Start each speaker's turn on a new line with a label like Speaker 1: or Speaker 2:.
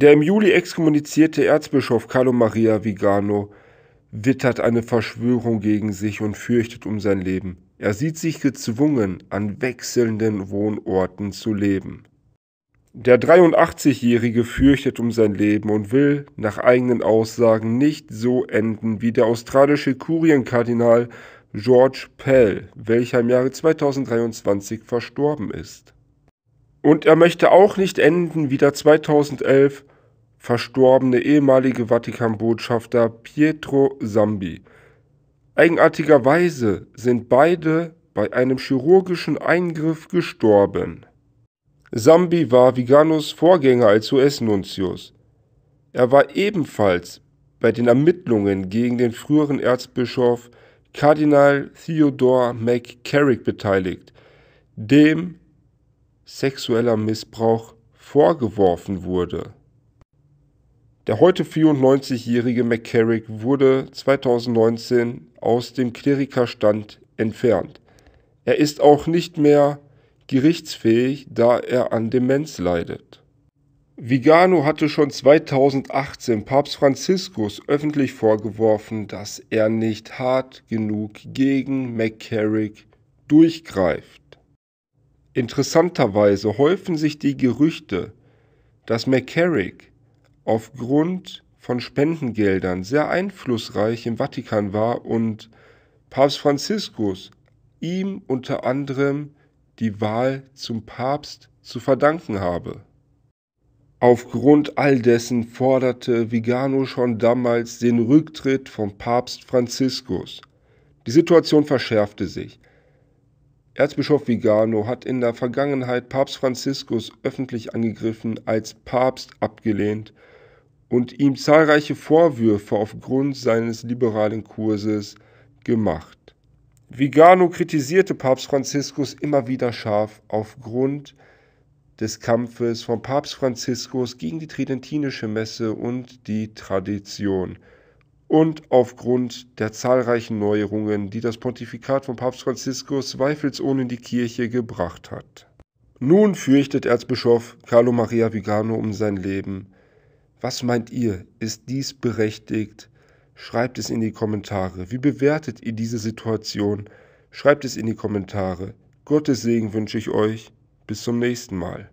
Speaker 1: Der im Juli exkommunizierte Erzbischof Carlo Maria Vigano wittert eine Verschwörung gegen sich und fürchtet um sein Leben. Er sieht sich gezwungen, an wechselnden Wohnorten zu leben. Der 83-Jährige fürchtet um sein Leben und will nach eigenen Aussagen nicht so enden wie der australische Kurienkardinal George Pell, welcher im Jahre 2023 verstorben ist. Und er möchte auch nicht enden wie der 2011 verstorbene ehemalige Vatikanbotschafter Pietro Sambi. Eigenartigerweise sind beide bei einem chirurgischen Eingriff gestorben. Sambi war Viganos Vorgänger als US-Nuntius. Er war ebenfalls bei den Ermittlungen gegen den früheren Erzbischof Kardinal Theodore McCarrick beteiligt, dem sexueller Missbrauch vorgeworfen wurde. Der heute 94-jährige McCarrick wurde 2019 aus dem Klerikerstand entfernt. Er ist auch nicht mehr gerichtsfähig, da er an Demenz leidet. Vigano hatte schon 2018 Papst Franziskus öffentlich vorgeworfen, dass er nicht hart genug gegen McCarrick durchgreift. Interessanterweise häufen sich die Gerüchte, dass McCarrick aufgrund von Spendengeldern sehr einflussreich im Vatikan war und Papst Franziskus ihm unter anderem die Wahl zum Papst zu verdanken habe. Aufgrund all dessen forderte Vigano schon damals den Rücktritt von Papst Franziskus. Die Situation verschärfte sich. Erzbischof Vigano hat in der Vergangenheit Papst Franziskus öffentlich angegriffen, als Papst abgelehnt und ihm zahlreiche Vorwürfe aufgrund seines liberalen Kurses gemacht. Vigano kritisierte Papst Franziskus immer wieder scharf aufgrund des Kampfes von Papst Franziskus gegen die tridentinische Messe und die Tradition und aufgrund der zahlreichen Neuerungen, die das Pontifikat von Papst Franziskus zweifelsohne in die Kirche gebracht hat. Nun fürchtet Erzbischof Carlo Maria Vigano um sein Leben, was meint ihr? Ist dies berechtigt? Schreibt es in die Kommentare. Wie bewertet ihr diese Situation? Schreibt es in die Kommentare. Gottes Segen wünsche ich euch. Bis zum nächsten Mal.